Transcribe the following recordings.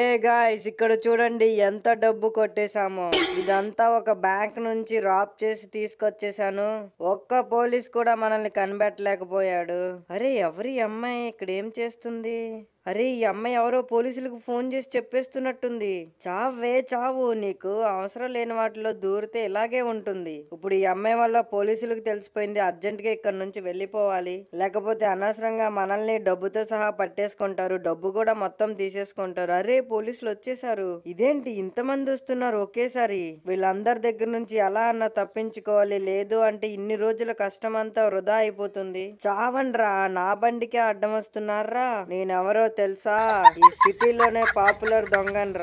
ఏ guys ఇక్కడ చూడండి ఎంత డబ్బు కొట్టేశామో ఇదంతా ఒక బ్యాంక్ నుంచి రాప్ చేసి తీసుకొచ్చేసాను ఒక్క పోలీస్ కూడా మనల్ని కనిపెట్టలేకపోయాడు అరే ఎవరి అమ్మాయి ఇక్కడ ఏం చేస్తుంది అరే ఈ అమ్మాయి ఎవరో పోలీసులకు ఫోన్ చేసి చెప్పేస్తున్నట్టుంది చావే చావు నీకు అవసరం లేని వాటిలో దూరితే ఇలాగే ఉంటుంది ఇప్పుడు ఈ అమ్మాయి వల్ల పోలీసులకు తెలిసిపోయింది అర్జెంట్ గా ఇక్కడ నుంచి వెళ్ళిపోవాలి లేకపోతే అనవసరంగా మనల్ని డబ్బుతో సహా పట్టేసుకుంటారు డబ్బు కూడా మొత్తం తీసేసుకుంటారు అరే పోలీసులు వచ్చేసారు ఇదేంటి ఇంతమంది వస్తున్నారు ఒకేసారి వీళ్ళందరి దగ్గర నుంచి ఎలా అన్నా తప్పించుకోవాలి లేదు అంటే ఇన్ని రోజుల కష్టం అంతా వృధా అయిపోతుంది చావండ్రా నా బండికే అడ్డం వస్తున్నారా నేనెవరో తెలుసా ఈ సిటీలోనే పాపులర్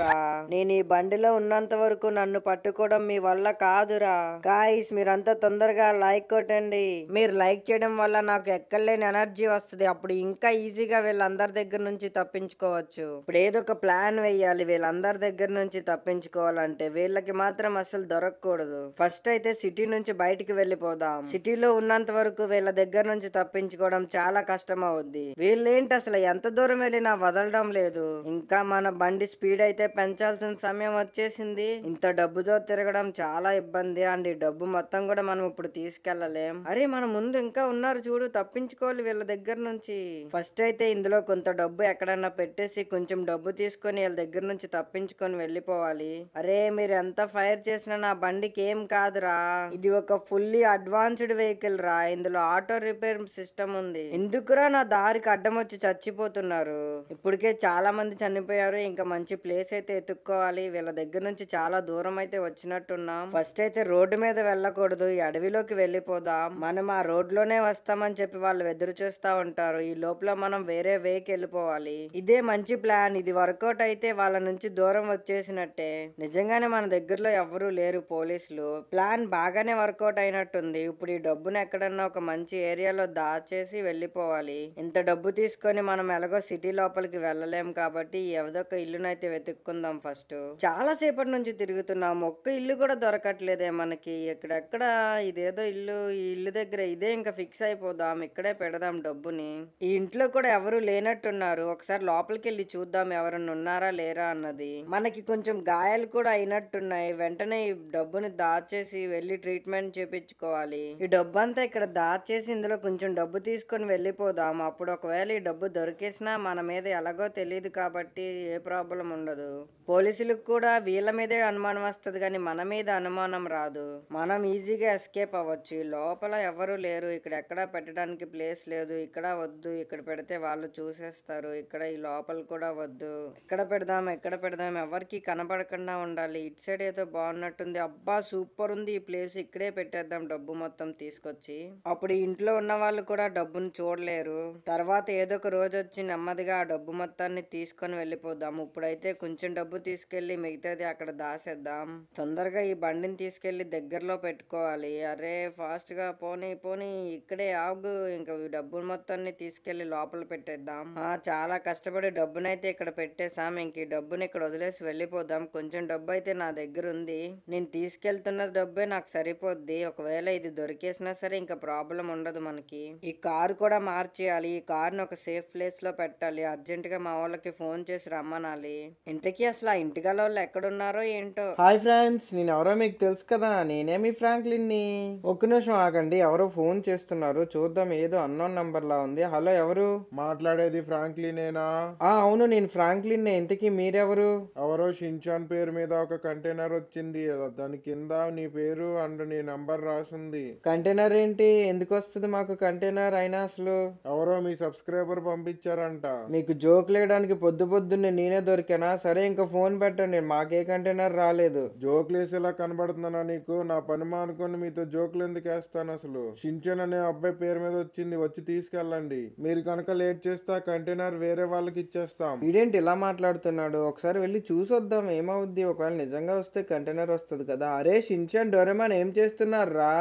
రా నేను ఈ బండిలో ఉన్నంత వరకు నన్ను పట్టుకోవడం మీ వల్ల కాదురా గాయస్ మీరంతా తొందరగా లైక్ కొట్టండి మీరు లైక్ చేయడం వల్ల నాకు ఎక్కడలేని ఎనర్జీ వస్తుంది అప్పుడు ఇంకా ఈజీగా వీళ్ళందరి దగ్గర నుంచి తప్పించుకోవచ్చు ఇప్పుడు ఏదో ఒక ప్లాన్ వేయాలి వీళ్ళందరి దగ్గర నుంచి తప్పించుకోవాలంటే వీళ్ళకి మాత్రం అసలు దొరకకూడదు ఫస్ట్ అయితే సిటీ నుంచి బయటికి వెళ్ళిపోదాం సిటీలో ఉన్నంత వరకు వీళ్ళ దగ్గర నుంచి తప్పించుకోవడం చాలా కష్టం అవుద్ది వీళ్ళేంటి అసలు ఎంత దూరం వెళ్ళి నా వదలడం లేదు ఇంకా మన బండి స్పీడ్ అయితే పెంచాల్సిన సమయం వచ్చేసింది ఇంత డబ్బుతో తిరగడం చాలా ఇబ్బంది అండ్ ఈ డబ్బు మొత్తం కూడా మనం ఇప్పుడు తీసుకెళ్లలేం అరే మన ముందు ఇంకా ఉన్నారు చూడు తప్పించుకోవాలి వీళ్ళ దగ్గర నుంచి ఫస్ట్ అయితే ఇందులో కొంత డబ్బు ఎక్కడన్నా పెట్టేసి కొంచెం డబ్బు తీసుకొని వీళ్ళ దగ్గర నుంచి తప్పించుకొని వెళ్ళిపోవాలి అరే మీరు ఎంత ఫైర్ చేసినా నా బండికి ఏం కాదురా ఇది ఒక ఫుల్లీ అడ్వాన్స్డ్ వెహికల్ రా ఇందులో ఆటో రిపేర్ సిస్టమ్ ఉంది ఎందుకురా నా దారికి అడ్డం వచ్చి చచ్చిపోతున్నారు ఇప్పటికే చాలా మంది చనిపోయారు ఇంకా మంచి ప్లేస్ అయితే ఎత్తుక్కోవాలి వీళ్ళ దగ్గర నుంచి చాలా దూరం అయితే వచ్చినట్టున్నాం ఫస్ట్ అయితే రోడ్డు మీద వెళ్ళకూడదు ఈ అడవిలోకి వెళ్ళిపోదాం మనం ఆ రోడ్లోనే వస్తామని చెప్పి వాళ్ళు ఎదురు చూస్తా ఉంటారు ఈ లోపల మనం వేరే వేకి వెళ్ళిపోవాలి ఇదే మంచి ప్లాన్ ఇది వర్కౌట్ అయితే వాళ్ళ నుంచి దూరం వచ్చేసినట్టే నిజంగానే మన దగ్గరలో ఎవరూ లేరు పోలీసులు ప్లాన్ బాగానే వర్కౌట్ అయినట్టుంది ఇప్పుడు ఈ డబ్బును ఎక్కడన్నా ఒక మంచి ఏరియాలో దాచేసి వెళ్ళిపోవాలి ఇంత డబ్బు తీసుకొని మనం ఎలాగో సిటీలో లోపలికి వెళ్ళలేము కాబట్టి ఏదొక ఇల్లునైతే వెతుక్కుందాం ఫస్ట్ చాలా సేపటి నుంచి తిరుగుతున్నాం ఒక్క ఇల్లు కూడా దొరకట్లేదే మనకి ఎక్కడెక్కడ ఇదేదో ఇల్లు ఈ ఇల్లు దగ్గర ఇదే ఇంకా ఫిక్స్ అయిపోదాం ఇక్కడే పెడదాం డబ్బుని ఈ ఇంట్లో కూడా ఎవరు లేనట్టున్నారు ఒకసారి లోపలికి వెళ్ళి చూద్దాం ఎవరన్నా ఉన్నారా లేరా అన్నది మనకి కొంచెం గాయాలు కూడా అయినట్టున్నాయి వెంటనే ఈ డబ్బుని దాచేసి వెళ్ళి ట్రీట్మెంట్ చేపించుకోవాలి ఈ డబ్బు అంతా ఇక్కడ దాచేసి ఇందులో కొంచెం డబ్బు తీసుకొని వెళ్ళిపోదాం అప్పుడు ఒకవేళ ఈ డబ్బు దొరికేసినా మనం మీద ఎలాగో తెలియదు కాబట్టి ఏ ప్రాబ్లం ఉండదు పోలీసులకు కూడా వీళ్ళ మీదే అనుమానం వస్తుంది కానీ మన మీద అనుమానం రాదు మనం ఈజీగా ఎస్కేప్ అవ్వచ్చు లోపల ఎవరు లేరు ఇక్కడ ఎక్కడ పెట్టడానికి ప్లేస్ లేదు ఇక్కడ వద్దు ఇక్కడ పెడితే వాళ్ళు చూసేస్తారు ఇక్కడ ఈ లోపల కూడా వద్దు ఇక్కడ పెడదాం ఎక్కడ పెడదాం ఎవరికి కనపడకుండా ఉండాలి ఇటు సైడ్ ఏదో బాగున్నట్టుంది అబ్బా సూపర్ ఉంది ఈ ప్లేస్ ఇక్కడే పెట్టేద్దాం డబ్బు మొత్తం తీసుకొచ్చి అప్పుడు ఇంట్లో ఉన్న వాళ్ళు కూడా డబ్బును చూడలేరు తర్వాత ఏదో ఒక రోజు వచ్చి నెమ్మదిగా ఆ డబ్బు మొత్తాన్ని తీసుకొని వెళ్ళిపోదాం ఇప్పుడైతే కొంచెం డబ్బు తీసుకెళ్ళి మిగతాది అక్కడ దాసేద్దాం తొందరగా ఈ బండిని తీసుకెళ్లి దగ్గరలో పెట్టుకోవాలి అరే ఫాస్ట్గా పోనీ పోనీ ఇక్కడే ఆగు ఇంకా డబ్బు మొత్తాన్ని తీసుకెళ్ళి లోపల పెట్టేద్దాం చాలా కష్టపడి డబ్బునైతే ఇక్కడ పెట్టేసాం ఇంక ఈ డబ్బుని ఇక్కడ వదిలేసి వెళ్ళిపోదాం కొంచెం డబ్బు అయితే నా దగ్గర ఉంది నేను తీసుకెళ్తున్న డబ్బే నాకు సరిపోద్ది ఒకవేళ ఇది దొరికేసినా సరే ఇంకా ప్రాబ్లం ఉండదు మనకి ఈ కారు కూడా మార్చేయాలి ఈ కార్ను ఒక సేఫ్ ప్లేస్ లో పెట్టాలి అర్జెంటుగా మా వాళ్ళకి ఫోన్ చేసి రమ్మనాలి ఇంతకీ అసలు ఆ ఇంటిగల వాళ్ళు ఎక్కడున్నారో ఏంటో హాయ్ ఫ్రెండ్స్ నేను ఎవరో మీకు తెలుసు కదా నేనేమి ఫ్రాంక్లిన్ ని ఒక్క నిమిషం ఆగండి ఎవరో ఫోన్ చేస్తున్నారు చూద్దాం ఏదో అన్నోన్ నంబర్ లా ఉంది హలో ఎవరు మాట్లాడేది ఫ్రాంక్లినేనా ఆ అవును నేను ఫ్రాంక్లిన్ ఇంతకీ మీరెవరు ఎవరో షించాన్ పేరు మీద ఒక కంటైనర్ వచ్చింది దాని కింద నీ పేరు అండ్ నీ నంబర్ రాసింది కంటైనర్ ఏంటి ఎందుకు వస్తుంది మాకు కంటైనర్ అయినా అసలు ఎవరో మీ సబ్స్క్రైబర్ పంపించారంట మీకు జోక్ లేయడానికి పొద్దు పొద్దున్నే నేనే దొరికానా సరే ఇంకా ఫోన్ పెట్టండి మాకే కంటైనర్ రాలేదు జోక్లేసేలా కనబడుతున్నానా నీకు నా పని మానుకొని మీతో జోకులు ఎందుకు వేస్తాను అసలు షించన్ అనే అబ్బాయి పేరు మీద వచ్చింది వచ్చి తీసుకెళ్ళండి మీరు కనుక లేట్ చేస్తే ఆ కంటైనర్ వేరే వాళ్ళకి ఇచ్చేస్తాం ఇదేంటి ఇలా మాట్లాడుతున్నాడు ఒకసారి వెళ్ళి చూసొద్దాం ఏమవుద్ది ఒకవేళ నిజంగా వస్తే కంటైనర్ వస్తుంది కదా అరే షించన్ డోరేమాన్ ఏం చేస్తున్నారు రా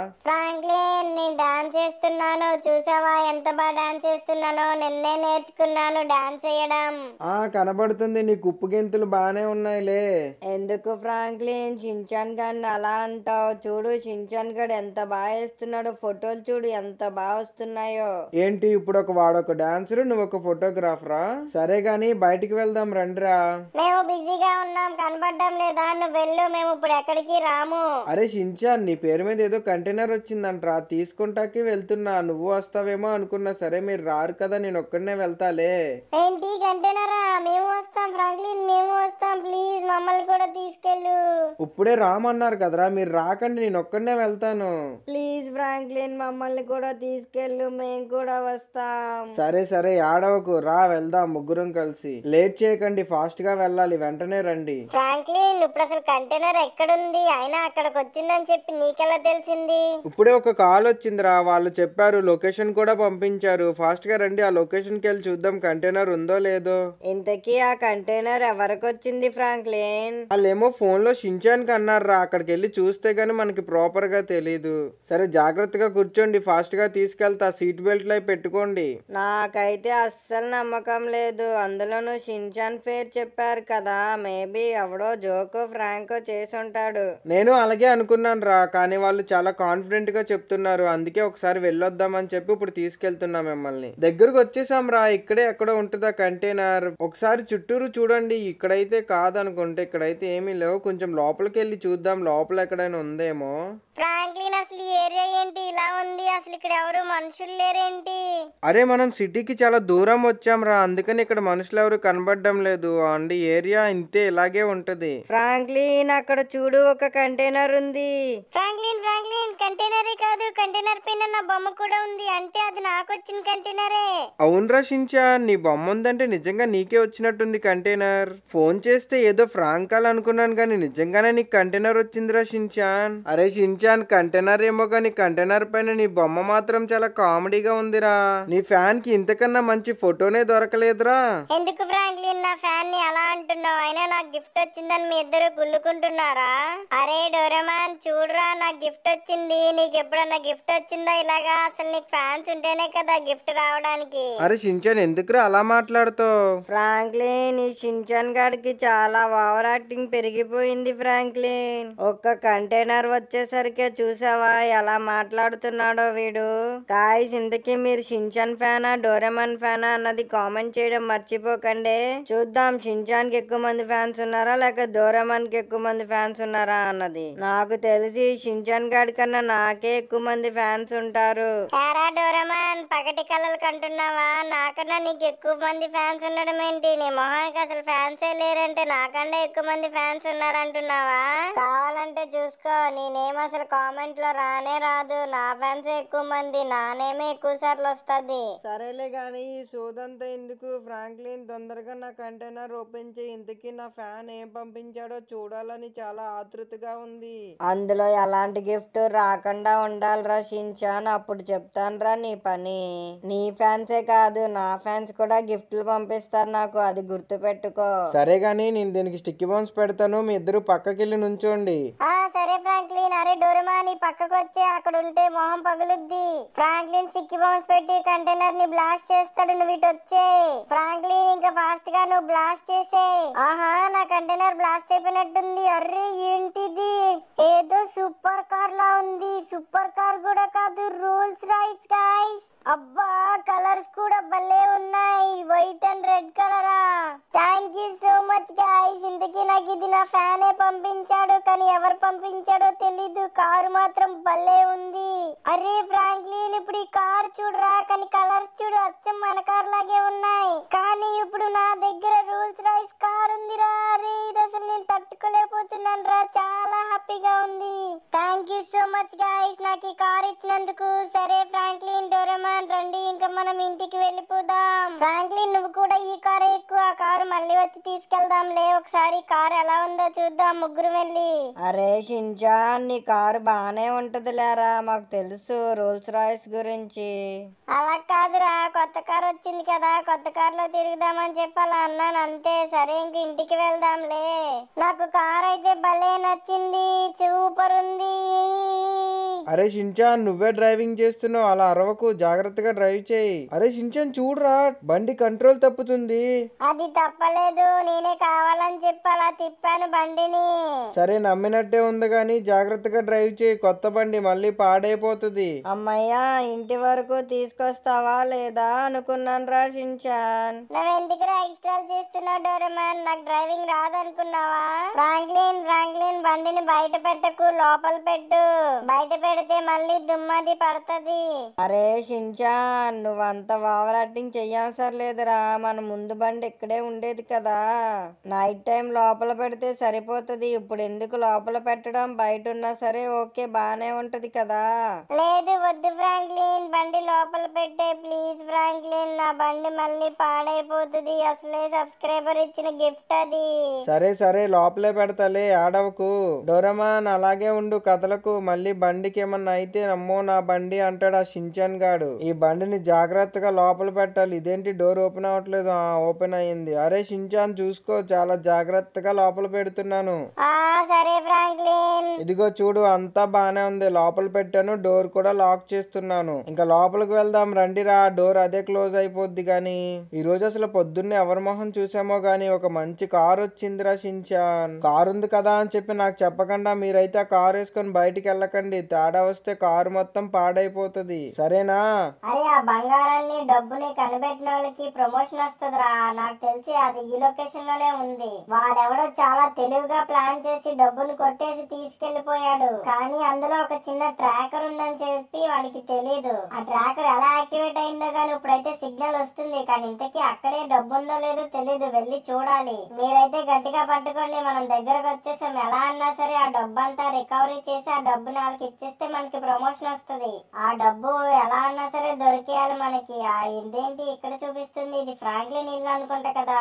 నేను డాన్స్ చేస్తున్నాను చూసావా ఎంత బాగా డాన్స్ చేస్తున్నానో నిన్నే నేర్చుకున్నాను డాన్స్ చేయడం ఆ కనబడుతుంది నీ కుప్పు గెంతులు బానే ఉన్నాయిలే ఎందుకు ఫ్రాంక్లిన్ షించాన్ గాడిని అలా అంటావు చూడు షించాన్ గడ్ ఎంత బాగా వేస్తున్నాడో ఫోటోలు చూడు ఎంత బాగా వస్తున్నాయో ఏంటి ఇప్పుడు ఒక వాడొక డాన్సర్ నువ్వు ఒక ఫోటోగ్రాఫరా సరే గాని బయటికి వెళ్దాం రండిరా మేము బిజీగా ఉన్నాం కనబడడం లేదా నువ్వు వెళ్ళు మేము ఇప్పుడు ఎక్కడికి రాము అరే షించాన్ నీ పేరు మీద ఏదో కంటైనర్ వచ్చిందంట్రా తీసుకుంటాకి వెళ్తున్నా నువ్వు వస్తావేమో అనుకున్నా సరే మీరు రారు కదా నేను ఒక్కడనే వెళ్తాలే ఏంటి గంటేనారా మేము వస్తాం ఫ్రాంక్లిన్ మేము వస్తాం ప్లీజ్ మమ్మల్ని కూడా తీసుకెళ్ళు ఇప్పుడే రామన్నారు కదరా మీరు రాకండి నేను ఒక్కడనే వెళ్తాను ప్లీజ్ ఫ్రాంక్లిన్ మమ్మల్ని కూడా తీసుకెళ్ళు మేము కూడా వస్తాం సరే సరే ఆడవకు రా వెళ్దాం ముగ్గురం కలిసి లేట్ చేయకండి ఫాస్ట్ గా వెళ్ళాలి వెంటనే రండి ఫ్రాంక్లిన్ ఇప్పుడు అసలు కంటైనర్ ఎక్కడుంది అయినా అక్కడికి వచ్చిందని చెప్పి నీకెలా తెలిసింది ఇప్పుడే ఒక కాల్ వచ్చిందిరా వాళ్ళు చెప్పారు లొకేషన్ కూడా పంపించారు ఫాస్ట్ గా రండి ఆ లొకేషన్ కి వెళ్ళి చూద్దాం కంటైనర్ కంటైనర్ ఉందో లేదో ఇంతకీ ఆ కంటైనర్ ఎవరికొచ్చింది ఫ్రాంక్లిన్ వాళ్ళేమో ఫోన్ లో షించానికి అన్నారా అక్కడికి వెళ్ళి చూస్తే గాని మనకి ప్రాపర్ గా తెలీదు సరే జాగ్రత్తగా కూర్చోండి ఫాస్ట్ గా తీసుకెళ్తా సీట్ బెల్ట్ లై పెట్టుకోండి నాకైతే అస్సలు నమ్మకం లేదు అందులోనూ షించాన్ పేరు చెప్పారు కదా మేబీ ఎవడో జోకో ఫ్రాంకో చేసి ఉంటాడు నేను అలాగే అనుకున్నాను రా కానీ వాళ్ళు చాలా కాన్ఫిడెంట్ గా చెప్తున్నారు అందుకే ఒకసారి వెళ్ళొద్దామని చెప్పి ఇప్పుడు తీసుకెళ్తున్నా మిమ్మల్ని దగ్గరకు వచ్చేసాం రా ఇక్కడే ఎక్కడో ఉంటుందా కంటైనర్ ఒకసారి చుట్టూరు చూడండి ఇక్కడైతే కాదనుకుంటే ఇక్కడైతే ఏమీ లేవు కొంచెం లోపలికి వెళ్ళి చూద్దాం లోపల ఎక్కడైనా ఉందేమో ఫ్రాంక్లిన్ అసలు ఏరియా ఏంటి ఇలా ఉంది అసలు ఇక్కడ ఎవరు మనుషులు లేరేంటి అరే మనం సిటీకి చాలా దూరం వచ్చాం రా అందుకని ఇక్కడ మనుషులు ఎవరు కనబడడం లేదు అండ్ ఏరియా ఇంతే ఇలాగే ఉంటది ఫ్రాంక్లిన్ అక్కడ చూడు ఒక కంటైనర్ ఉంది ఫ్రాంక్లిన్ ఫ్రాంక్లిన్ కంటైనర్ కాదు కంటైనర్ పైన నా బొమ్మ కూడా ఉంది అంటే అది నాకు వచ్చిన కంటైనరే అవును రషించా నీ బొమ్మ ఉందంటే నిజంగా నీకే వచ్చినట్టుంది కంటైనర్ ఫోన్ చేస్తే ఏదో ఫ్రాంక్ అనుకున్నాను కానీ నిజంగానే నీకు కంటైనర్ వచ్చింది షించాన్ అరే షించా ఇషాన్ కంటైనర్ ఏమో కానీ కంటైనర్ పైన నీ బొమ్మ మాత్రం చాలా కామెడీగా ఉందిరా నీ ఫ్యాన్ కి ఇంతకన్నా మంచి ఫోటోనే దొరకలేదురా ఎందుకు ఫ్రాంక్లిన్ నా ఫ్యాన్ ని అలా అంటున్నావు అయినా నాకు గిఫ్ట్ వచ్చిందని మీ ఇద్దరు గుల్లుకుంటున్నారా అరే డోరమాన్ చూడరా నాకు గిఫ్ట్ వచ్చింది నీకు ఎప్పుడన్నా గిఫ్ట్ వచ్చిందా ఇలాగా అసలు నీకు ఫ్యాన్స్ ఉంటేనే కదా గిఫ్ట్ రావడానికి అరే షించాన్ ఎందుకురా అలా మాట్లాడుతావు ఫ్రాంక్లిన్ ఈ షించాన్ గాడికి చాలా ఓవర్ యాక్టింగ్ పెరిగిపోయింది ఫ్రాంక్లిన్ ఒక్క కంటైనర్ వచ్చేసరికి ఇప్పటికే చూసావా ఎలా మాట్లాడుతున్నాడో వీడు గాయస్ ఇంతకీ మీరు షించాన్ ఫ్యానా డోరెమాన్ ఫ్యానా అన్నది కామెంట్ చేయడం మర్చిపోకండి చూద్దాం షించాన్ కి ఎక్కువ మంది ఫ్యాన్స్ ఉన్నారా లేక డోరెమాన్ కి ఎక్కువ మంది ఫ్యాన్స్ ఉన్నారా అన్నది నాకు తెలిసి షించాన్ గాడి కన్నా నాకే ఎక్కువ మంది ఫ్యాన్స్ ఉంటారు డోరెమాన్ పగటి కళలు కంటున్నావా నాకన్నా నీకు ఎక్కువ మంది ఫ్యాన్స్ ఉండడం ఏంటి నీ మొహానికి అసలు ఫ్యాన్స్ ఏ లేరంటే నాకన్నా ఎక్కువ మంది ఫ్యాన్స్ ఉన్నారంటున్నావా కావాలంటే చూసుకో నేనేం అసలు కామెంట్లో రానే రాదు నా ఫ్యాన్స్ ఎక్కువ మంది నానేమే ఎక్కువ సార్లు వస్తుంది సరేలే గాని ఈ సోదంతా ఎందుకు ఫ్రాంక్లిన్ తొందరగా నా కంటైనర్ ఓపెన్ చేయి ఇంతకీ నా ఫ్యాన్ ఏం పంపించాడో చూడాలని చాలా ఆతృతగా ఉంది అందులో ఎలాంటి గిఫ్ట్ రాకుండా ఉండాలిరా షించాన్ అప్పుడు చెప్తానురా నీ పని నీ ఫ్యాన్సే కాదు నా ఫ్యాన్స్ కూడా గిఫ్ట్లు పంపిస్తారు నాకు అది గుర్తు పెట్టుకో సరే గాని నేను దీనికి స్టిక్ బాన్స్ పెడతాను మీ ఇద్దరు పక్కకెళ్ళి నుంచోండి సరే ఫ్రాంక్లీన్ అరే దూరమా నీ వచ్చి అక్కడ ఉంటే మొహం పగులుద్ది ఫ్రాంక్లిన్ సిక్కి బాంబ్స్ పెట్టి కంటైనర్ ని బ్లాస్ట్ చేస్తాడు నువ్వు ఇటు వచ్చే ఫ్రాంక్లిన్ ఇంకా ఫాస్ట్ గా నువ్వు బ్లాస్ట్ చేసే ఆహా నా కంటైనర్ బ్లాస్ట్ అయిపోయినట్టుంది అర్రే ఏంటిది ఏదో సూపర్ కార్ లా ఉంది సూపర్ కార్ కూడా కాదు రోల్స్ రైస్ గాయస్ అబ్బా కలర్స్ కూడా భలే ఉన్నాయి వైట్ అండ్ రెడ్ కలరా thank you so much guys ఇంతకీ నాకు ఇది నా ఫ్యాన్ ఏ పంపించాడు కానీ ఎవరు పంపించాడో తెలీదు కారు మాత్రం భలే ఉంది అరే ఫ్రాంక్లీన్ ఇప్పుడు ఈ కార్ చూడరా కానీ కలర్స్ చూడు అచ్చం మన కార్ లాగే ఉన్నాయి కానీ ఇప్పుడు నా దగ్గర రూల్స్ రాయిస్ కార్ ఉందిరా అరే ఇది అసలు నేను తట్టుకోలేకపోతున్నాను రా చాలా హ్యాపీగా ఉంది thank you so much guys నాకు ఈ కార్ ఇచ్చినందుకు సరే ఫ్రాంక్లీన్ డోరమా వెళ్దాం రండి ఇంకా మనం ఇంటికి వెళ్ళిపోదాం ఫ్రాంక్లిన్ నువ్వు కూడా ఈ కార్ ఎక్కువ ఆ కారు మళ్ళీ వచ్చి తీసుకెళ్దాంలే ఒకసారి కార్ ఎలా ఉందో చూద్దాం ముగ్గురు వెళ్ళి అరే షించా నీ కారు బానే ఉంటది లేరా మాకు తెలుసు రోల్స్ రాయ్స్ గురించి అలా కాదురా కొత్త కార్ వచ్చింది కదా కొత్త కార్ లో తిరుగుదామని చెప్పాలి అన్నాను అంతే సరే ఇంక ఇంటికి వెళ్దాంలే నాకు కార్ అయితే భలే నచ్చింది సూపర్ ఉంది అరే షించాన్ నువ్వే డ్రైవింగ్ చేస్తున్నావు అలా అరవకు జాగ్రత్త జాగ్రత్తగా డ్రైవ్ చేయి అరే షించాన్ చూడరా బండి కంట్రోల్ తప్పుతుంది అది తప్పలేదు నేనే కావాలని చెప్పి తిప్పాను బండిని సరే నమ్మినట్టే ఉంది గాని జాగ్రత్తగా డ్రైవ్ చేయి కొత్త బండి మళ్ళీ పాడైపోతుంది అమ్మయ్యా ఇంటి వరకు తీసుకొస్తావా లేదా అనుకున్నాను రా షించాన్ ఎందుకు రా ఎక్స్ట్రాలు చేస్తున్నావు డోరమాన్ నాకు డ్రైవింగ్ రాదనుకున్నావా ఫ్రాంక్లిన్ ఫ్రాంక్లిన్ బండిని బయట పెట్టకు లోపల పెట్టు బయట పెడితే మళ్ళీ దుమ్మది పడుతుంది అరే షిన్ కింజా నువ్వంత ఓవర్ యాక్టింగ్ చెయ్యవసరం లేదురా మన ముందు బండి ఇక్కడే ఉండేది కదా నైట్ టైం లోపల పెడితే సరిపోతుంది ఇప్పుడు ఎందుకు లోపల పెట్టడం బయట ఉన్నా సరే ఓకే బానే ఉంటది కదా లేదు వద్దు ఫ్రాంక్లిన్ బండి లోపల పెట్టే ప్లీజ్ ఫ్రాంక్లిన్ నా బండి మళ్ళీ పాడైపోతుంది అసలే సబ్స్క్రైబర్ ఇచ్చిన గిఫ్ట్ అది సరే సరే లోపలే పెడతాలే ఆడవకు డోరమాన్ అలాగే ఉండు కథలకు మళ్ళీ బండికి ఏమన్నా అయితే నమ్మో నా బండి అంటాడు ఆ షించాన్ గాడు ఈ బండిని జాగ్రత్తగా లోపల పెట్టాలి ఇదేంటి డోర్ ఓపెన్ అవ్వట్లేదు ఓపెన్ అయ్యింది అరే షించాన్ చూసుకో చాలా జాగ్రత్తగా లోపల పెడుతున్నాను ఇదిగో చూడు అంతా బానే ఉంది లోపల పెట్టాను డోర్ కూడా లాక్ చేస్తున్నాను ఇంకా లోపలికి వెళ్దాం రండి రా డోర్ అదే క్లోజ్ అయిపోద్ది గాని ఈ రోజు అసలు పొద్దున్నే ఎవరి మొహం చూసామో గాని ఒక మంచి కార్ వచ్చిందిరా షించాన్ కార్ ఉంది కదా అని చెప్పి నాకు చెప్పకుండా మీరైతే ఆ కార్ వేసుకొని బయటికి వెళ్ళకండి తేడా వస్తే కారు మొత్తం పాడైపోతుంది సరేనా అరే ఆ బంగారాన్ని డబ్బుని కనిపెట్టిన వాళ్ళకి ప్రమోషన్ వస్తుందిరా నాకు తెలిసి అది ఈ లొకేషన్ లోనే ఉంది వాడెవడో చాలా తెలివిగా ప్లాన్ చేసి డబ్బుని కొట్టేసి తీసుకెళ్లిపోయాడు కానీ అందులో ఒక చిన్న ట్రాకర్ ఉందని చెప్పి వాడికి తెలియదు ఆ ట్రాకర్ ఎలా యాక్టివేట్ అయిందో కానీ ఇప్పుడైతే సిగ్నల్ వస్తుంది కానీ ఇంతకీ అక్కడే డబ్బు ఉందో లేదో తెలియదు వెళ్ళి చూడాలి మీరైతే గట్టిగా పట్టుకోండి మనం దగ్గరకు వచ్చేసాం ఎలా అన్నా సరే ఆ డబ్బు అంతా రికవరీ చేసి ఆ డబ్బుని వాళ్ళకి ఇచ్చేస్తే మనకి ప్రమోషన్ వస్తుంది ఆ డబ్బు ఎలా అన్నా సరే సరే దొరికేయాలి మనకి ఆ ఇదేంటి ఇక్కడ చూపిస్తుంది ఇది ఫ్రాంక్లిన్ ఇల్లు అనుకుంటా కదా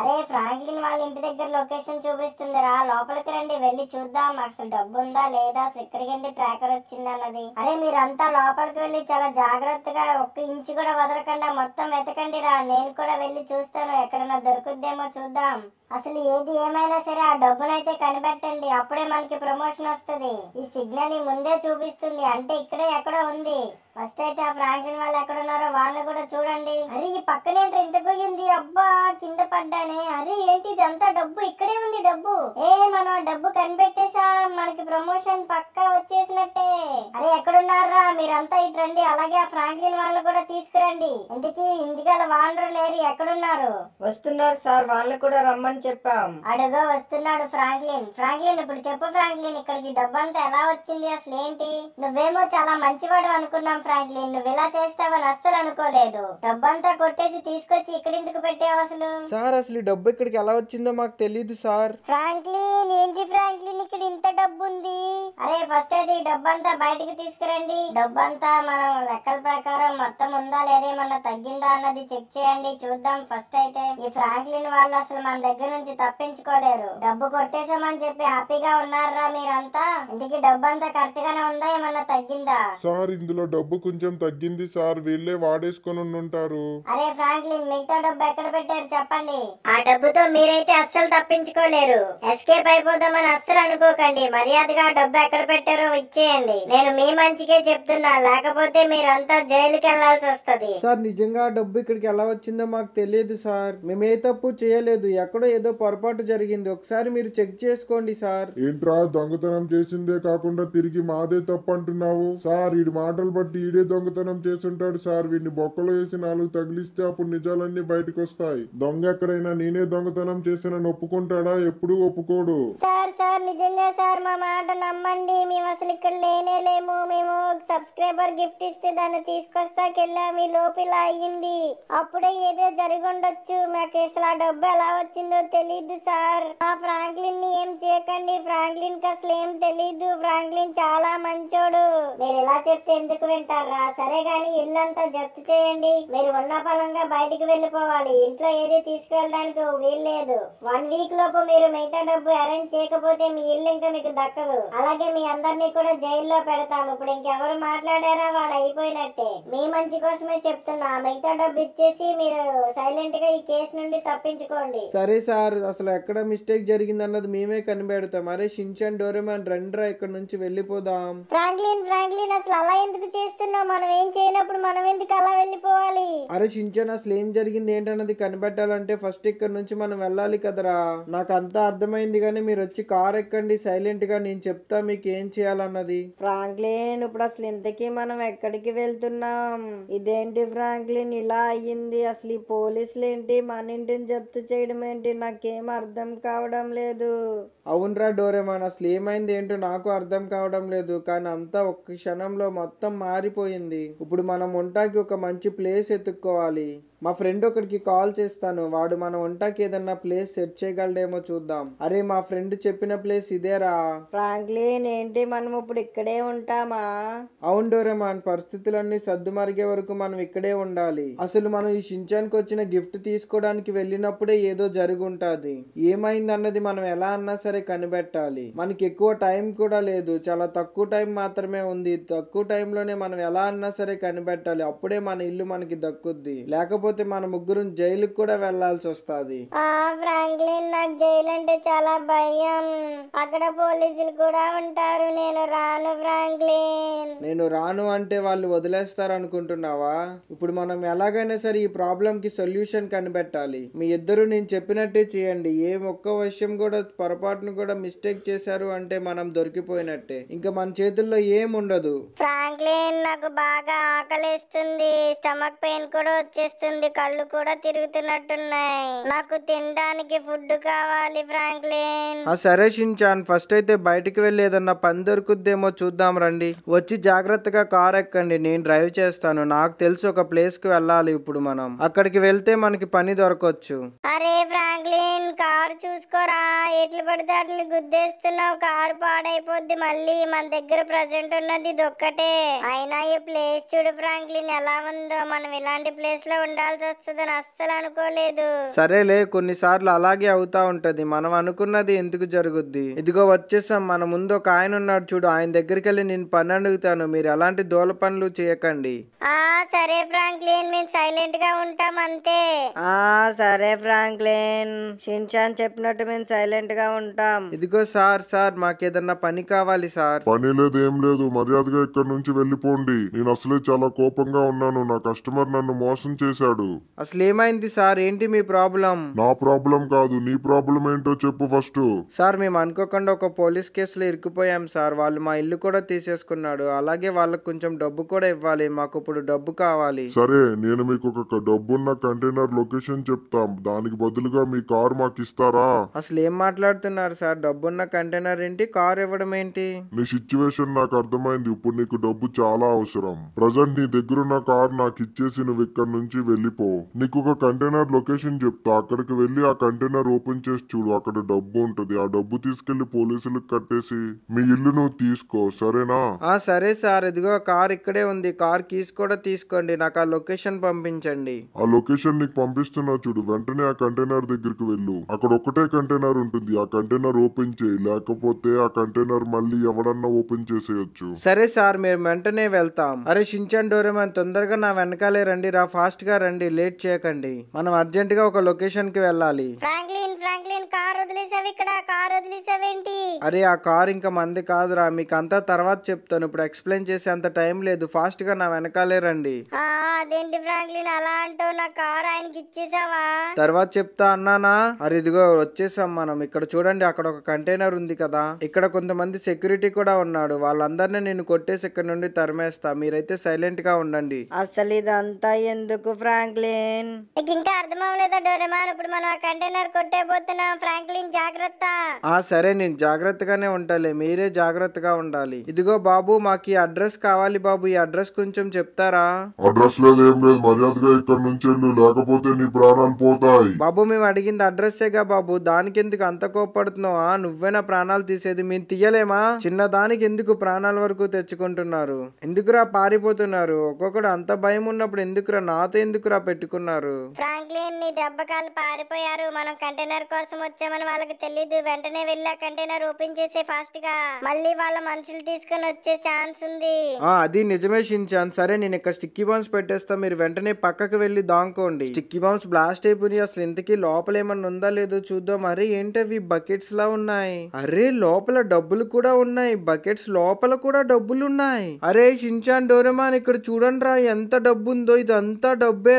అరే ఫ్రాంక్లిన్ వాళ్ళ ఇంటి దగ్గర లొకేషన్ చూపిస్తుందిరా లోపలికి రండి వెళ్ళి చూద్దాం అసలు డబ్బు ఉందా లేదా సిక్కడి కింద ట్రాకర్ వచ్చింది అన్నది అరే మీరంతా లోపలికి వెళ్ళి చాలా జాగ్రత్తగా ఒక్క ఇంచు కూడా వదలకుండా మొత్తం వెతకండి రా నేను కూడా వెళ్ళి చూస్తాను ఎక్కడన్నా దొరుకుద్దేమో చూద్దాం అసలు ఏది ఏమైనా సరే ఆ డబ్బునైతే కనిపెట్టండి అప్పుడే మనకి ప్రమోషన్ వస్తుంది ఈ సిగ్నల్ ముందే చూపిస్తుంది అంటే ఇక్కడే ఎక్కడో ఉంది ఫస్ట్ అయితే ఆ ఫ్రాంక్లిన్ వాళ్ళు ఎక్కడ ఉన్నారో వాళ్ళు కూడా చూడండి అరే ఈ పక్కనే ఇంత పోయింది అబ్బా కింద పడ్డానే అరే ఏంటి ఇదంతా డబ్బు ఇక్కడే ఉంది డబ్బు ఏ మనం డబ్బు కనిపెట్టేసా మనకి ప్రమోషన్ పక్కా వచ్చేసినట్టే అరే ఎక్కడున్నారా మీరంతా ఇటు రండి అలాగే ఆ ఫ్రాంక్లిన్ వాళ్ళు కూడా తీసుకురండి ఇంటికి ఇంటికాల వాళ్ళు లేరు ఎక్కడున్నారు వస్తున్నారు సార్ వాళ్ళు కూడా రమ్మని అని చెప్పాం అడుగో వస్తున్నాడు ఫ్రాంక్లిన్ ఫ్రాంక్లిన్ ఇప్పుడు చెప్పు ఫ్రాంక్లిన్ ఇక్కడికి డబ్బు అంతా ఎలా వచ్చింది అసలు ఏంటి నువ్వేమో చాలా మంచివాడు అనుకున్నాం ఫ్రాంక్లిన్ నువ్వు ఇలా చేస్తావని అస్సలు అనుకోలేదు డబ్బంతా కొట్టేసి తీసుకొచ్చి ఇక్కడ ఎందుకు పెట్టావు అసలు సార్ అసలు డబ్బు ఇక్కడికి ఎలా వచ్చిందో మాకు తెలియదు సార్ ఫ్రాంక్లిన్ ఏంటి ఫ్రాంక్లిన్ ఇక్కడ ఇంత డబ్బు ఉంది అరే ఫస్ట్ అయితే ఈ డబ్బంతా బయటకు తీసుకురండి డబ్బంతా మనం లెక్కల ప్రకారం మొత్తం ఉందా లేదేమన్నా తగ్గిందా అన్నది చెక్ చేయండి చూద్దాం ఫస్ట్ అయితే ఈ ఫ్రాంక్లిన్ వాళ్ళు అసలు మన దగ్గర నుంచి తప్పించుకోలేరు డబ్బు కొట్టేసామని చెప్పి హ్యాపీగా ఉన్నారా మీరంతా ఇంటికి డబ్బు అంతా కరెక్ట్ గానే ఉందా ఏమన్నా తగ్గిందా సార్ ఇందులో డబ్బు కొంచెం తగ్గింది సార్ వీళ్ళే వాడేసుకొని ఉంటారు అరే ఫ్రాంక్లిన్ మిగతా డబ్బు ఎక్కడ పెట్టారు చెప్పండి ఆ డబ్బుతో మీరైతే అస్సలు తప్పించుకోలేరు ఎస్కేప్ అయిపోదామని అస్సలు అనుకోకండి మర్యాదగా డబ్బు ఎక్కడ పెట్టారో ఇచ్చేయండి నేను మీ మంచికే చెప్తున్నా లేకపోతే మీరంతా జైలుకి వెళ్లాల్సి వస్తుంది సార్ నిజంగా డబ్బు ఇక్కడికి ఎలా వచ్చిందో మాకు తెలియదు సార్ మేమే తప్పు చేయలేదు ఎక్కడో ఏదో పొరపాటు జరిగింది ఒకసారి మీరు చెక్ చేసుకోండి సార్ ఏంట్రా దొంగతనం చేసిందే కాకుండా తిరిగి మాదే తప్పు అంటున్నావు సార్ ఈ మాటలు బట్టి ఈడే దొంగతనం చేస్తుంటాడు సార్ వీడిని బొక్కలో వేసి నాలుగు తగిలిస్తే అప్పుడు నిజాలన్నీ బయటకు వస్తాయి దొంగ ఎక్కడైనా నేనే దొంగతనం చేసిన ఒప్పుకుంటాడా ఎప్పుడు ఒప్పుకోడు సార్ సార్ నిజంగా సార్ మా మాట నమ్మండి మేము అసలు ఇక్కడ లేనే లేము మేము సబ్స్క్రైబర్ గిఫ్ట్ ఇస్తే దాన్ని తీసుకొస్తాకెళ్ళా మీ లోపల అయ్యింది అప్పుడే ఏదో జరిగి ఉండొచ్చు మాకు అసలు ఆ డబ్బు ఎలా వచ్చిందో తెలీదు సార్ ఆ ఫ్రాంక్లిన్ ని ఏం చేయకండి ఫ్రాంక్లిన్ కి అసలు ఏం తెలీదు ఫ్రాంక్లిన్ చాలా మంచోడు మీరు ఇలా చెప్తే ఎందుకు వింటారా సరే గాని ఇల్లంతా జప్తు చేయండి మీరు ఉన్న పనంగా బయటికి వెళ్ళిపోవాలి ఇంట్లో ఏది తీసుకెళ్ళడానికి వీల్లేదు వన్ వీక్ లోపు మీరు మిగతా డబ్బు అరేంజ్ చేయకపోతే మీ ఇల్లు ఇంకా మీకు దక్కదు అలాగే మీ అందరినీ కూడా జైల్లో పెడతాము ఇప్పుడు ఇంకెవరు మాట్లాడారా వాడు అయిపోయినట్టే మీ మంచి కోసమే చెప్తున్నా మిగతా డబ్బు ఇచ్చేసి మీరు సైలెంట్ గా ఈ కేసు నుండి తప్పించుకోండి సరే సార్ స్టార్ అసలు ఎక్కడ మిస్టేక్ జరిగింది అన్నది మేమే కనిపెడతాం అరే షిన్చాన్ డోరేమాన్ రండ్రా ఇక్కడ నుంచి వెళ్ళిపోదాం ఫ్రాంక్లిన్ ఫ్రాంక్లిన్ అసలు అలా ఎందుకు చేస్తున్నావు మనం ఏం చేయనప్పుడు మనం ఎందుకు అలా వెళ్ళిపోవాలి అరే షిన్చాన్ అసలు ఏం జరిగింది ఏంటన్నది కనిపెట్టాలంటే ఫస్ట్ ఇక్కడ నుంచి మనం వెళ్ళాలి కదరా నాకు అంతా అర్థమైంది కానీ మీరు వచ్చి కార్ ఎక్కండి సైలెంట్ గా నేను చెప్తా మీకు ఏం చేయాలన్నది ఫ్రాంక్లిన్ ఇప్పుడు అసలు ఇంతకీ మనం ఎక్కడికి వెళ్తున్నాం ఇదేంటి ఫ్రాంక్లిన్ ఇలా అయ్యింది అసలు ఈ పోలీసులు ఏంటి మన ఇంటిని జప్తు చేయడం ఏంటి నా నాకేం అర్థం కావడం లేదు అవునరా డోరేమాన్ అసలు ఏమైంది ఏంటో నాకు అర్థం కావడం లేదు కానీ అంతా ఒక్క క్షణంలో మొత్తం మారిపోయింది ఇప్పుడు మనం ఉంటాకి ఒక మంచి ప్లేస్ ఎత్తుక్కోవాలి మా ఫ్రెండ్ ఒకడికి కాల్ చేస్తాను వాడు మన వంటకి ఏదన్నా ప్లేస్ సెట్ చేయగలడేమో చూద్దాం అరే మా ఫ్రెండ్ చెప్పిన ప్లేస్ ఇదేరా ఫ్రాంక్లిన్ ఏంటి మనం ఇప్పుడు ఇక్కడే ఉంటామా అవును మన పరిస్థితులన్నీ సర్దుమరిగే వరకు మనం ఇక్కడే ఉండాలి అసలు మనం ఈ షించానికి వచ్చిన గిఫ్ట్ తీసుకోవడానికి వెళ్ళినప్పుడే ఏదో జరుగుంటాది అన్నది మనం ఎలా అన్నా సరే ఒక్కసారి కనిపెట్టాలి మనకి ఎక్కువ టైం కూడా లేదు చాలా తక్కువ టైం మాత్రమే ఉంది తక్కువ టైంలోనే మనం ఎలా అన్నా సరే కనిపెట్టాలి అప్పుడే మన ఇల్లు మనకి దక్కుద్ది లేకపోతే మన ముగ్గురు జైలుకు కూడా వెళ్లాల్సి వస్తుంది నాకు జైలు అంటే చాలా భయం అక్కడ పోలీసులు కూడా ఉంటారు నేను రాను ఫ్రాంక్లిన్ నేను రాను అంటే వాళ్ళు వదిలేస్తారు అనుకుంటున్నావా ఇప్పుడు మనం ఎలాగైనా సరే ఈ ప్రాబ్లం కి సొల్యూషన్ కనిపెట్టాలి మీ ఇద్దరు నేను చెప్పినట్టే చేయండి ఏ ఒక్క విషయం కూడా పొరపాటున ని కూడా మిస్టేక్ చేశారు అంటే మనం దొరికిపోయినట్టే ఇంకా మన చేతుల్లో ఏం ఉండదు ఫ్రాంక్లిన్ నాకు బాగా ఆకలిస్తుంది స్టమక్ పెయిన్ కూడా వచ్చేస్తుంది కళ్ళు కూడా తిరుగుతున్నట్టున్నాయి నాకు తినడానికి ఫుడ్ కావాలి ఫ్రాంక్లిన్ ఆ సరే షిన్చాన్ ఫస్ట్ అయితే బయటకు వెళ్ళి ఏదన్నా పని దొరుకుద్దేమో చూద్దాం రండి వచ్చి జాగ్రత్తగా కార్ ఎక్కండి నేను డ్రైవ్ చేస్తాను నాకు తెలుసు ఒక ప్లేస్ కి వెళ్ళాలి ఇప్పుడు మనం అక్కడికి వెళ్తే మనకి పని దొరకవచ్చు అరే ఫ్రాంక్లిన్ కార్ చూసుకోరా ఎట్లు పడితే అట్లా గుద్దేస్తున్నావు కారు పాడైపోద్ది మళ్ళీ మన దగ్గర ప్రజెంట్ ఉన్నది దొక్కటే అయినా ఈ ప్లేస్ చూడు ఫ్రాంక్లిన్ ఎలా ఉందో మనం ఇలాంటి ప్లేస్ లో ఉండాల్సి వస్తుందని అస్సలు అనుకోలేదు సరేలే కొన్నిసార్లు అలాగే అవుతా ఉంటది మనం అనుకున్నది ఎందుకు జరుగుద్ది ఇదిగో వచ్చేసాం మన ముందు ఒక ఆయన ఉన్నాడు చూడు ఆయన దగ్గరికి వెళ్ళి నేను పని అడుగుతాను మీరు ఎలాంటి దోల పనులు చేయకండి ఆ సరే ఫ్రాంక్లిన్ మేము సైలెంట్ గా ఉంటాం అంతే ఆ సరే ఫ్రాంక్లిన్ షిన్చాన్ చెప్పినట్టు మేము సైలెంట్ గా ఉంటాం ఉంటాం ఇదిగో సార్ సార్ మాకేదన్నా పని కావాలి సార్ పని లేదు ఏం లేదు మర్యాదగా ఇక్కడ నుంచి వెళ్ళిపోండి నేను అసలే చాలా కోపంగా ఉన్నాను నా కస్టమర్ నన్ను మోసం చేశాడు అసలు ఏమైంది సార్ ఏంటి మీ ప్రాబ్లం నా ప్రాబ్లం కాదు నీ ప్రాబ్లం ఏంటో చెప్పు ఫస్ట్ సార్ మేము అనుకోకుండా ఒక పోలీస్ కేసులో ఇరుక్కుపోయాం సార్ వాళ్ళు మా ఇల్లు కూడా తీసేసుకున్నాడు అలాగే వాళ్ళకి కొంచెం డబ్బు కూడా ఇవ్వాలి మాకు ఇప్పుడు డబ్బు కావాలి సరే నేను మీకు ఒక డబ్బున్న కంటైనర్ లొకేషన్ చెప్తాం దానికి బదులుగా మీ కారు మాకు ఇస్తారా అసలు ఏం మాట్లాడుతున్నారు అంటున్నారు సార్ డబ్బున్న కంటైనర్ ఏంటి కార్ ఇవ్వడం ఏంటి నీ సిచ్యువేషన్ నాకు అర్థమైంది ఇప్పుడు నీకు డబ్బు చాలా అవసరం ప్రజెంట్ నీ దగ్గర ఉన్న కార్ నాకు ఇచ్చేసి నువ్వు ఇక్కడ నుంచి వెళ్ళిపో నీకు ఒక కంటైనర్ లొకేషన్ చెప్తా అక్కడికి వెళ్ళి ఆ కంటైనర్ ఓపెన్ చేసి చూడు అక్కడ డబ్బు ఉంటది ఆ డబ్బు తీసుకెళ్లి పోలీసులకు కట్టేసి మీ ఇల్లు నువ్వు తీసుకో సరేనా ఆ సరే సార్ ఇదిగో కార్ ఇక్కడే ఉంది కార్ కీస్ కూడా తీసుకోండి నాకు ఆ లొకేషన్ పంపించండి ఆ లొకేషన్ నీకు పంపిస్తున్నా చూడు వెంటనే ఆ కంటైనర్ దగ్గరికి వెళ్ళు అక్కడ ఒకటే కంటైనర్ ఉంటుంది ఆ కంటైనర్ కంటైనర్ ఓపెన్ చేయి లేకపోతే ఆ కంటైనర్ మళ్ళీ ఎవడన్నా ఓపెన్ చేసేయచ్చు సరే సార్ మీరు వెంటనే వెళ్తాం అరే షించాన్ డోరేమాన్ తొందరగా నా వెనకాలే రండి రా ఫాస్ట్ గా రండి లేట్ చేయకండి మనం అర్జెంట్ గా ఒక లొకేషన్ కి వెళ్ళాలి ఫ్రాంక్లిన్ ఫ్రాంక్లిన్ కార్ వదిలేసావు ఇక్కడ కార్ అరే ఆ కార్ ఇంకా మంది కాదురా మీకు అంతా తర్వాత చెప్తాను ఇప్పుడు ఎక్స్ప్లెయిన్ చేసే అంత టైం లేదు ఫాస్ట్ గా నా వెనకాలే రండి అదేంటి ఫ్రాంక్లిన్ అలా అంటూ నా కార్ ఆయనకి ఇచ్చేసావా తర్వాత చెప్తా అన్నానా అరే ఇదిగో వచ్చేసాం మనం ఇక్కడ చూడండి అక్కడ ఒక కంటైనర్ ఉంది కదా ఇక్కడ కొంతమంది సెక్యూరిటీ కూడా ఉన్నాడు వాళ్ళందరినీ నేను కొట్టేసి ఇక్కడ నుండి తరిమేస్తా మీరైతే సైలెంట్ గా ఉండండి అసలు ఇదంతా ఎందుకు ఫ్రాంక్లిన్ ఇంకా అర్థం ఫ్రాంక్లిన్ జాగ్రత్త ఆ సరే నేను జాగ్రత్తగానే ఉండాలి మీరే జాగ్రత్తగా ఉండాలి ఇదిగో బాబు మాకు ఈ అడ్రస్ కావాలి బాబు ఈ అడ్రస్ కొంచెం చెప్తారా అడ్రస్ లేదు మర్యాదగా ఇక్కడ నుంచి లేకపోతే నీ ప్రాణాలు పోతాయి బాబు మేము అడిగింది అడ్రస్సేగా బాబు దానికెందుకు అంత కోపడుతుంది చెప్తున్నావా నువ్వేనా ప్రాణాలు తీసేది మేము తీయలేమా చిన్నదానికి ఎందుకు ప్రాణాల వరకు తెచ్చుకుంటున్నారు ఎందుకురా పారిపోతున్నారు ఒక్కొక్కడు అంత భయం ఉన్నప్పుడు ఎందుకురా నాతో ఎందుకురా పెట్టుకున్నారు ఫ్రాంక్లిన్ నీ దెబ్బకాలు పారిపోయారు మనం కంటైనర్ కోసం వచ్చామని వాళ్ళకి వెంటనే వెళ్ళి కంటైనర్ ఓపెన్ చేసే ఫాస్ట్ గా మళ్ళీ వాళ్ళ మనుషులు తీసుకుని వచ్చే ఛాన్స్ ఉంది అది నిజమే షిన్చాన్ సరే నేను ఇక్కడ స్టిక్కీ బాంబ్స్ పెట్టేస్తా మీరు వెంటనే పక్కకు వెళ్ళి దాంకోండి స్టిక్కీ బాంబ్స్ బ్లాస్ట్ అయిపోయి అసలు ఇంతకీ లోపల ఏమన్నా ఉందా లేదో చూద్దాం మరి ఏంటవి బకెట్స్ బకెట్స్ లా ఉన్నాయి అరే లోపల డబ్బులు కూడా ఉన్నాయి బకెట్స్ లోపల కూడా డబ్బులు ఉన్నాయి అరే షిన్చాన్ డోరెమాన్ ఇక్కడ చూడండి రా ఎంత డబ్బు ఉందో ఇదంతా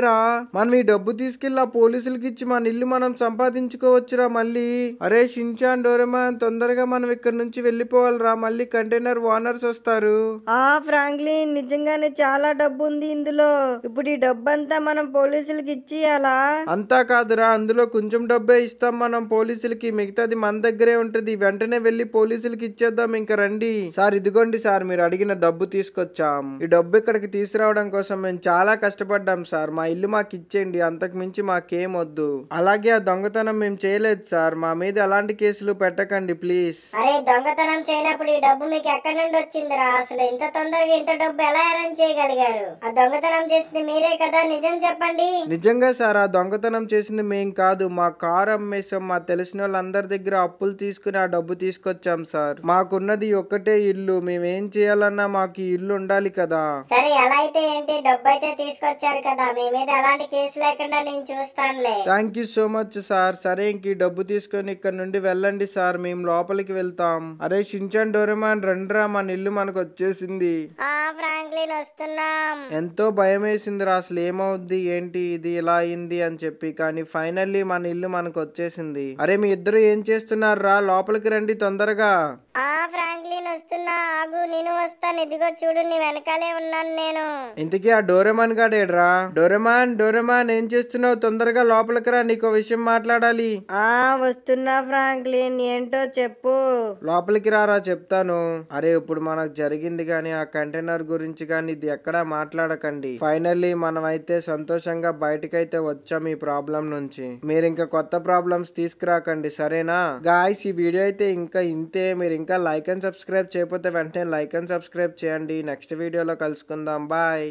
రా మనం ఈ డబ్బు తీసుకెళ్లి ఆ పోలీసులకి ఇచ్చి మన ఇల్లు మనం సంపాదించుకోవచ్చురా మళ్ళీ అరే షిన్చాన్ డోరెమాన్ తొందరగా మనం ఇక్కడ నుంచి వెళ్ళిపోవాలిరా మళ్ళీ కంటైనర్ ఓనర్స్ వస్తారు ఆ ఫ్రాంక్లిన్ నిజంగానే చాలా డబ్బు ఉంది ఇందులో ఇప్పుడు ఈ డబ్బు అంతా మనం పోలీసులకి అలా అంతా కాదురా అందులో కొంచెం డబ్బే ఇస్తాం మనం పోలీసులకి మిగతాది మన దగ్గరే ఉంటుంది వెంటనే వెళ్ళి పోలీసులకి ఇచ్చేద్దాం ఇంకా రండి సార్ ఇదిగోండి సార్ మీరు అడిగిన డబ్బు తీసుకొచ్చాం ఈ డబ్బు ఇక్కడికి తీసుకురావడం కోసం మేము చాలా కష్టపడ్డాం సార్ మా ఇల్లు మాకు ఇచ్చేయండి అంతకు మించి మాకేం వద్దు అలాగే ఆ దొంగతనం మేము చేయలేదు సార్ మా మీద ఎలాంటి కేసులు పెట్టకండి ప్లీజ్ అరే దొంగతనం చేయనప్పుడు ఈ డబ్బు మీకు ఎక్కడ నుండి వచ్చిందిరా అసలు ఇంత తొందరగా ఇంత డబ్బు ఎలా అరేంజ్ చేయగలిగారు ఆ దొంగతనం చేసింది మీరే కదా నిజం చెప్పండి నిజంగా సార్ ఆ దొంగతనం చేసింది మేం కాదు మా కారు అమ్మేసాం మా తెలిసిన వాళ్ళందరి దగ్గర అప్పులు తీసుకుని ఆ డబ్బు తీసుకొచ్చాం సార్ మాకున్నది ఒక్కటే ఇల్లు మేమేం చేయాలన్నా మాకు ఇల్లు ఉండాలి కదా thank you so much sir సరే ఇంక డబ్బు తీసుకొని ఇక్కడ నుండి వెళ్ళండి సార్ మేము లోపలికి వెళ్తాం అరే షించాన్ డోరెమాన్ రండ్రా మన ఇల్లు మనకు వచ్చేసింది ఎంతో భయం రా అసలు ఏమవుద్ది ఏంటి ఇది ఇలా అయింది అని చెప్పి కానీ ఫైనల్లీ మన ఇల్లు మనకు వచ్చేసింది అరే మీ ఇద్దరు ఏం చేస్తారు చేస్తున్నారా లోపలికి రండి తొందరగా ఆ ఫ్రాంక్లిన్ వస్తున్నా ఆగు నేను వస్తాను ఇదిగో చూడు నీ వెనకాలే ఉన్నాను నేను ఇంతకీ ఆ డోరెమాన్ గాడేడ్రా డోరెమాన్ డోరెమాన్ ఏం చేస్తున్నావు తొందరగా లోపలికి రా నీకు విషయం మాట్లాడాలి ఆ వస్తున్నా ఫ్రాంక్లిన్ ఏంటో చెప్పు లోపలికి రారా చెప్తాను అరే ఇప్పుడు మనకు జరిగింది కానీ ఆ కంటైనర్ గురించి కానీ ఇది ఎక్కడా మాట్లాడకండి ఫైనల్లీ మనం అయితే సంతోషంగా బయటకైతే వచ్చాం ఈ ప్రాబ్లం నుంచి మీరు ఇంకా కొత్త ప్రాబ్లమ్స్ తీసుకురాకండి సరేనా గాయస్ ఈ వీడియో అయితే ఇంకా ఇంతే మీరు ఇంకా లైక్ లైక్ అండ్ సబ్స్క్రైబ్ చేయకపోతే వెంటనే లైక్ అండ్ సబ్స్క్రైబ్ చేయండి నెక్స్ట్ వీడియోలో కలుసుకుందాం బాయ్